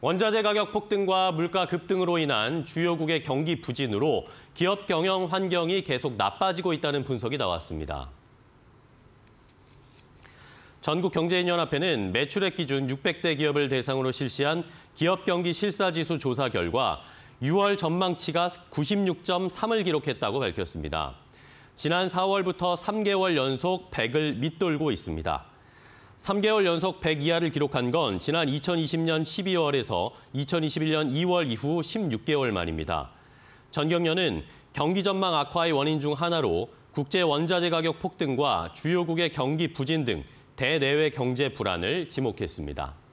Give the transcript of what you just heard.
원자재 가격 폭등과 물가 급등으로 인한 주요국의 경기 부진으로 기업 경영 환경이 계속 나빠지고 있다는 분석이 나왔습니다. 전국경제인연합회는 매출액 기준 600대 기업을 대상으로 실시한 기업 경기 실사지수 조사 결과 6월 전망치가 96.3을 기록했다고 밝혔습니다. 지난 4월부터 3개월 연속 100을 밑돌고 있습니다. 3개월 연속 100 이하를 기록한 건 지난 2020년 12월에서 2021년 2월 이후 16개월 만입니다. 전경련은 경기 전망 악화의 원인 중 하나로 국제 원자재 가격 폭등과 주요국의 경기 부진 등 대내외 경제 불안을 지목했습니다.